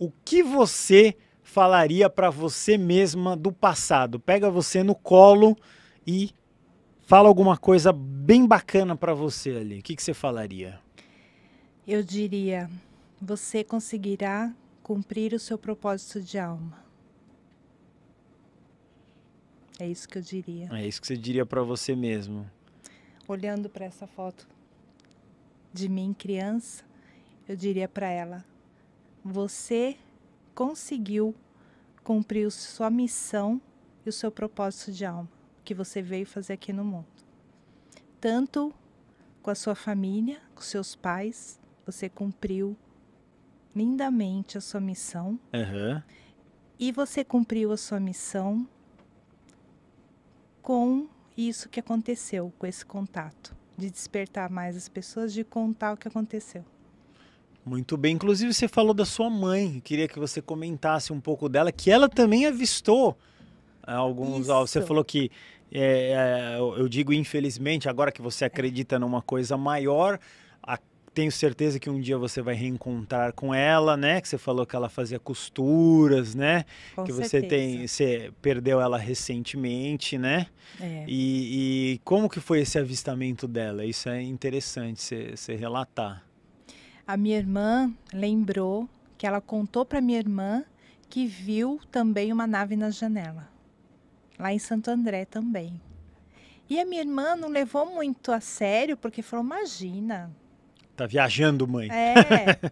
o que você falaria para você mesma do passado? Pega você no colo e fala alguma coisa bem bacana para você ali. O que, que você falaria? Eu diria: você conseguirá cumprir o seu propósito de alma. É isso que eu diria. É isso que você diria para você mesmo. Olhando para essa foto de mim criança, eu diria para ela: você conseguiu cumprir sua missão e o seu propósito de alma, que você veio fazer aqui no mundo. Tanto com a sua família, com seus pais, você cumpriu lindamente a sua missão. Uhum. E você cumpriu a sua missão com isso que aconteceu, com esse contato, de despertar mais as pessoas, de contar o que aconteceu. Muito bem. Inclusive, você falou da sua mãe. Eu queria que você comentasse um pouco dela, que ela também avistou ah, alguns. Isso. Você falou que. É, é eu digo, infelizmente, agora que você acredita numa coisa maior, tenho certeza que um dia você vai reencontrar com ela, né? Que você falou que ela fazia costuras, né? Com que você tem, você perdeu ela recentemente, né? É. E, e, como que foi esse avistamento dela? Isso é interessante você relatar a minha irmã lembrou que ela contou para minha irmã que viu também uma nave na janela, lá em Santo André também. E a minha irmã não levou muito a sério, porque falou: imagina. Tá viajando, mãe. É,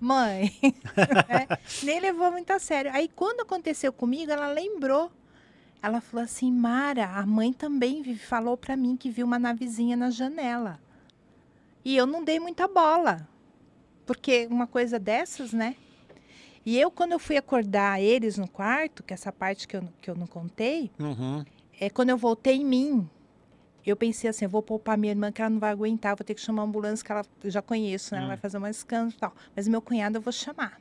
mãe. é, nem levou muito a sério. Aí, quando aconteceu comigo, ela lembrou. Ela falou assim: Mara, a mãe também falou para mim que viu uma navezinha na janela. E eu não dei muita bola. Porque uma coisa dessas, né? E eu, quando eu fui acordar eles no quarto, que é essa parte que eu, que eu não contei, uhum. é quando eu voltei em mim, eu pensei assim, eu vou poupar minha irmã que ela não vai aguentar, vou ter que chamar a ambulância que ela já conheço, né? Ela hum. vai fazer um escândalo e tal. Mas meu cunhado eu vou chamar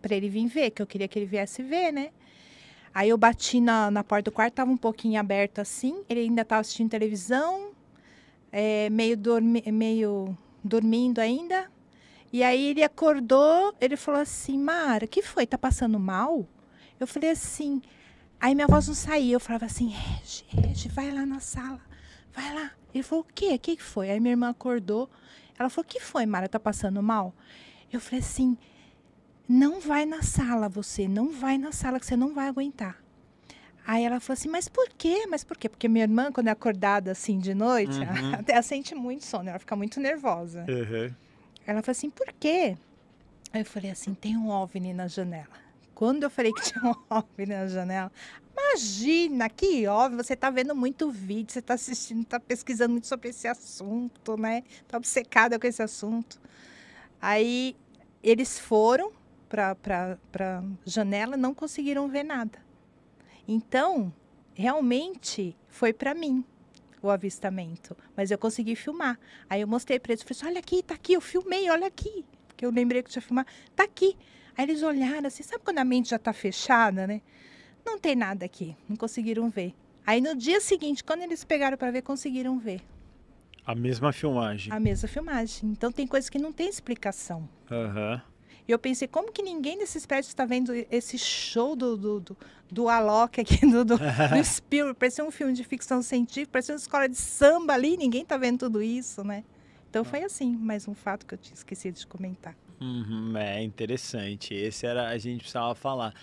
para ele vir ver, que eu queria que ele viesse ver, né? Aí eu bati na, na porta do quarto, tava um pouquinho aberto assim, ele ainda tava assistindo televisão, é, meio, dormi meio dormindo ainda. E aí ele acordou, ele falou assim, Mara, que foi? Tá passando mal? Eu falei assim. Aí minha voz não saía, eu falava assim, Regi, Regi, vai lá na sala, vai lá. Ele falou, o quê? O que foi? Aí minha irmã acordou, ela falou, o que foi, Mara, tá passando mal? Eu falei assim, não vai na sala você, não vai na sala que você não vai aguentar. Aí ela falou assim, mas por quê? Mas por quê? Porque minha irmã, quando é acordada assim de noite, uhum. ela, ela sente muito sono, ela fica muito nervosa. Uhum. Ela falou assim: por quê? Aí eu falei assim: tem um OVNI na janela. Quando eu falei que tinha um OVNI na janela, imagina que óbvio, você tá vendo muito vídeo, você tá assistindo, tá pesquisando muito sobre esse assunto, né? Tá obcecada com esse assunto. Aí eles foram para janela, não conseguiram ver nada. Então, realmente foi para mim o avistamento, mas eu consegui filmar. Aí eu mostrei para eles, falei assim, olha aqui, tá aqui, eu filmei, olha aqui, porque eu lembrei que tinha filmar, tá aqui. Aí eles olharam assim, sabe quando a mente já tá fechada, né? Não tem nada aqui, não conseguiram ver. Aí no dia seguinte, quando eles pegaram para ver, conseguiram ver. A mesma filmagem. A mesma filmagem. Então tem coisas que não tem explicação. Aham. Uhum. E eu pensei, como que ninguém desses prédios está vendo esse show do, do, do, do Alok aqui, do, do, do Spielberg? Parecia um filme de ficção científica, parecia uma escola de samba ali, ninguém está vendo tudo isso, né? Então foi assim, mais um fato que eu tinha esquecido de comentar. Uhum, é interessante. Esse era a gente precisava falar.